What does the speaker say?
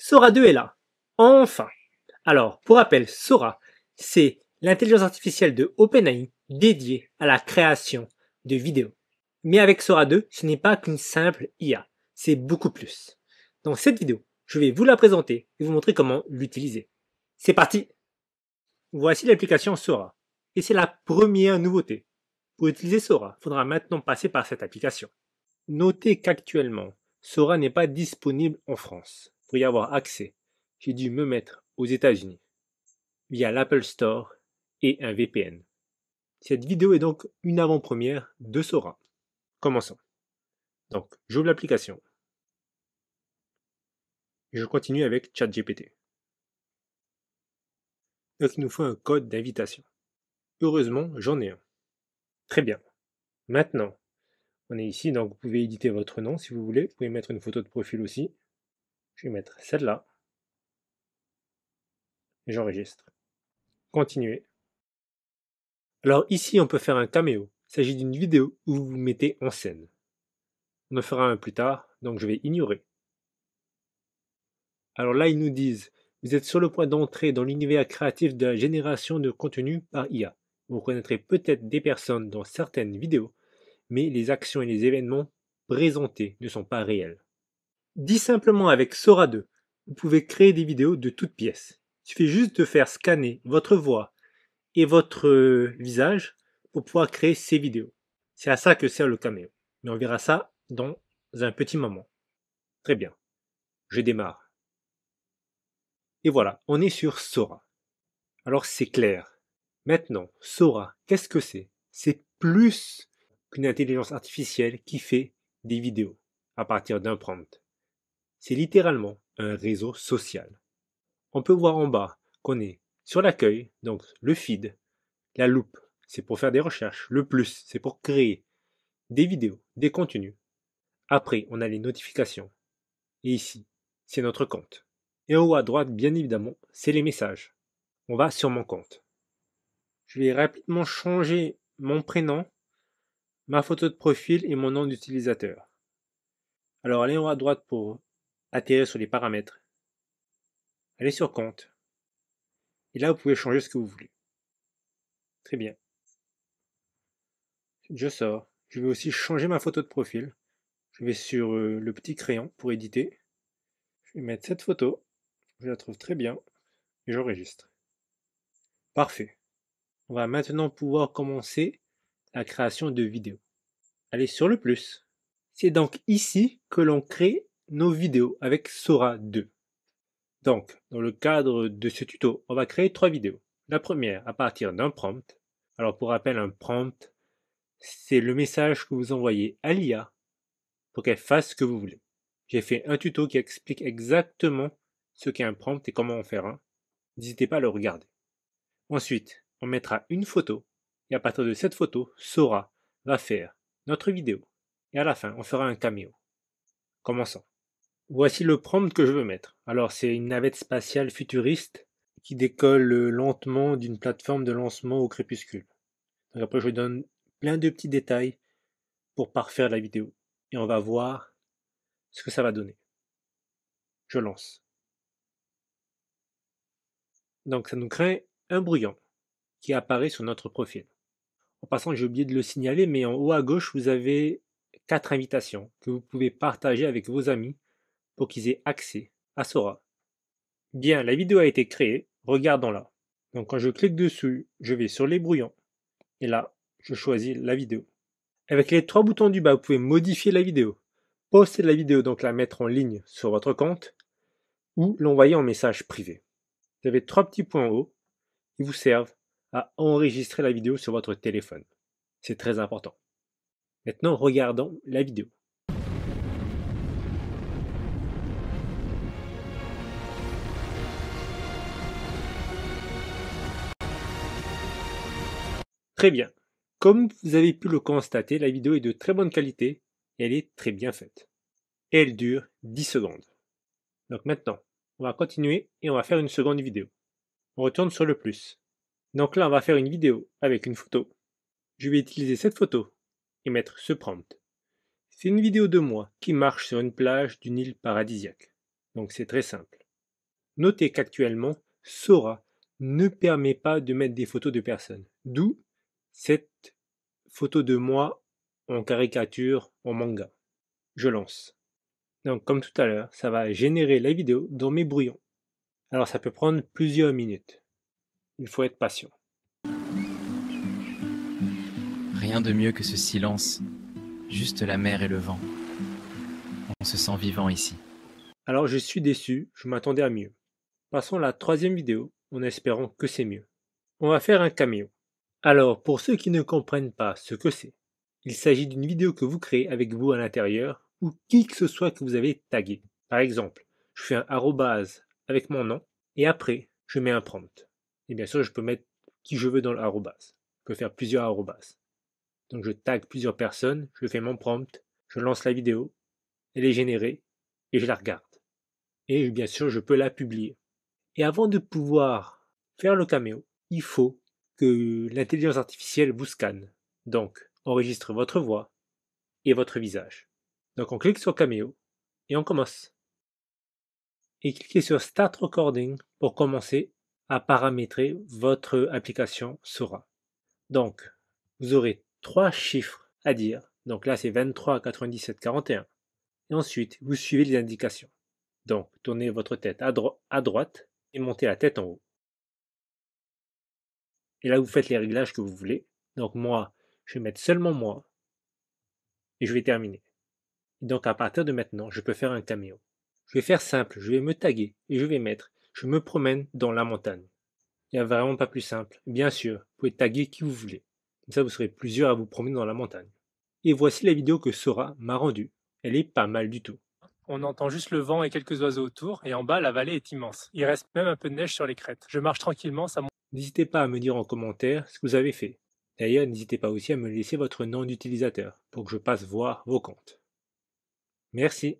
Sora 2 est là. Enfin. Alors, pour rappel, Sora, c'est l'intelligence artificielle de OpenAI dédiée à la création de vidéos. Mais avec Sora 2, ce n'est pas qu'une simple IA, c'est beaucoup plus. Dans cette vidéo, je vais vous la présenter et vous montrer comment l'utiliser. C'est parti Voici l'application Sora. Et c'est la première nouveauté. Pour utiliser Sora, il faudra maintenant passer par cette application. Notez qu'actuellement, Sora n'est pas disponible en France. Pour y avoir accès, j'ai dû me mettre aux États-Unis via l'Apple Store et un VPN. Cette vidéo est donc une avant-première de Sora. Commençons. Donc, j'ouvre l'application. Je continue avec ChatGPT. Donc, il nous faut un code d'invitation. Heureusement, j'en ai un. Très bien. Maintenant, on est ici, donc vous pouvez éditer votre nom si vous voulez. Vous pouvez mettre une photo de profil aussi. Je vais mettre celle-là. Et j'enregistre. Continuer. Alors ici, on peut faire un caméo. Il s'agit d'une vidéo où vous vous mettez en scène. On en fera un plus tard, donc je vais ignorer. Alors là, ils nous disent, vous êtes sur le point d'entrer dans l'univers créatif de la génération de contenu par IA. Vous connaîtrez peut-être des personnes dans certaines vidéos, mais les actions et les événements présentés ne sont pas réels. Dis simplement avec Sora 2, vous pouvez créer des vidéos de toutes pièces. Il suffit juste de faire scanner votre voix et votre euh, visage pour pouvoir créer ces vidéos. C'est à ça que sert le caméo. Mais on verra ça dans un petit moment. Très bien. Je démarre. Et voilà, on est sur Sora. Alors c'est clair. Maintenant, Sora, qu'est-ce que c'est C'est plus qu'une intelligence artificielle qui fait des vidéos à partir d'un prompt. C'est littéralement un réseau social. On peut voir en bas qu'on est sur l'accueil, donc le feed, la loupe, c'est pour faire des recherches, le plus, c'est pour créer des vidéos, des contenus. Après, on a les notifications. Et ici, c'est notre compte. Et en haut à droite, bien évidemment, c'est les messages. On va sur mon compte. Je vais rapidement changer mon prénom, ma photo de profil et mon nom d'utilisateur. Alors allez en haut à droite pour Atterrir sur les paramètres. Allez sur compte. Et là, vous pouvez changer ce que vous voulez. Très bien. Je sors. Je vais aussi changer ma photo de profil. Je vais sur euh, le petit crayon pour éditer. Je vais mettre cette photo. Je la trouve très bien. Et j'enregistre. Parfait. On va maintenant pouvoir commencer la création de vidéos. Allez sur le plus. C'est donc ici que l'on crée nos vidéos avec Sora 2. Donc, dans le cadre de ce tuto, on va créer trois vidéos. La première à partir d'un prompt. Alors pour rappel, un prompt, c'est le message que vous envoyez à l'IA pour qu'elle fasse ce que vous voulez. J'ai fait un tuto qui explique exactement ce qu'est un prompt et comment en faire un. N'hésitez pas à le regarder. Ensuite, on mettra une photo et à partir de cette photo, Sora va faire notre vidéo. Et à la fin, on fera un cameo. Commençons. Voici le prompt que je veux mettre. Alors c'est une navette spatiale futuriste qui décolle euh, lentement d'une plateforme de lancement au crépuscule. après je donne plein de petits détails pour parfaire la vidéo. Et on va voir ce que ça va donner. Je lance. Donc ça nous crée un brouillon qui apparaît sur notre profil. En passant, j'ai oublié de le signaler, mais en haut à gauche, vous avez quatre invitations que vous pouvez partager avec vos amis pour qu'ils aient accès à Sora. Bien, la vidéo a été créée, regardons-la. Donc quand je clique dessus, je vais sur les brouillons. Et là, je choisis la vidéo. Avec les trois boutons du bas, vous pouvez modifier la vidéo, poster la vidéo, donc la mettre en ligne sur votre compte, ou l'envoyer en message privé. Vous avez trois petits points en haut qui vous servent à enregistrer la vidéo sur votre téléphone. C'est très important. Maintenant, regardons la vidéo. Très bien. Comme vous avez pu le constater, la vidéo est de très bonne qualité elle est très bien faite. elle dure 10 secondes. Donc maintenant, on va continuer et on va faire une seconde vidéo. On retourne sur le plus. Donc là, on va faire une vidéo avec une photo. Je vais utiliser cette photo et mettre ce prompt. C'est une vidéo de moi qui marche sur une plage d'une île paradisiaque. Donc c'est très simple. Notez qu'actuellement, Sora ne permet pas de mettre des photos de personnes. D'où cette photo de moi en caricature, en manga. Je lance. Donc comme tout à l'heure, ça va générer la vidéo dans mes brouillons. Alors ça peut prendre plusieurs minutes. Il faut être patient. Rien de mieux que ce silence, juste la mer et le vent. On se sent vivant ici. Alors je suis déçu, je m'attendais à mieux. Passons à la troisième vidéo en espérant que c'est mieux. On va faire un caméo. Alors, pour ceux qui ne comprennent pas ce que c'est, il s'agit d'une vidéo que vous créez avec vous à l'intérieur ou qui que ce soit que vous avez tagué. Par exemple, je fais un arrobase avec mon nom et après, je mets un prompt. Et bien sûr, je peux mettre qui je veux dans l'arrobase. Je peux faire plusieurs arrobases. Donc je tag plusieurs personnes, je fais mon prompt, je lance la vidéo, elle est générée et je la regarde. Et bien sûr, je peux la publier. Et avant de pouvoir faire le caméo, il faut que l'intelligence artificielle vous scanne, donc enregistre votre voix et votre visage. Donc on clique sur Cameo et on commence. Et cliquez sur Start Recording pour commencer à paramétrer votre application Sora. Donc vous aurez trois chiffres à dire. Donc là c'est 23, 97, 41. Et ensuite vous suivez les indications. Donc tournez votre tête à, à droite et montez la tête en haut. Et là, vous faites les réglages que vous voulez. Donc moi, je vais mettre seulement moi. Et je vais terminer. Et donc à partir de maintenant, je peux faire un caméo. Je vais faire simple, je vais me taguer et je vais mettre je me promène dans la montagne. Il n'y a vraiment pas plus simple. Bien sûr, vous pouvez taguer qui vous voulez. Comme ça, vous serez plusieurs à vous promener dans la montagne. Et voici la vidéo que Sora m'a rendue. Elle est pas mal du tout. On entend juste le vent et quelques oiseaux autour, et en bas, la vallée est immense. Il reste même un peu de neige sur les crêtes. Je marche tranquillement, ça N'hésitez pas à me dire en commentaire ce que vous avez fait. D'ailleurs, n'hésitez pas aussi à me laisser votre nom d'utilisateur pour que je passe voir vos comptes. Merci.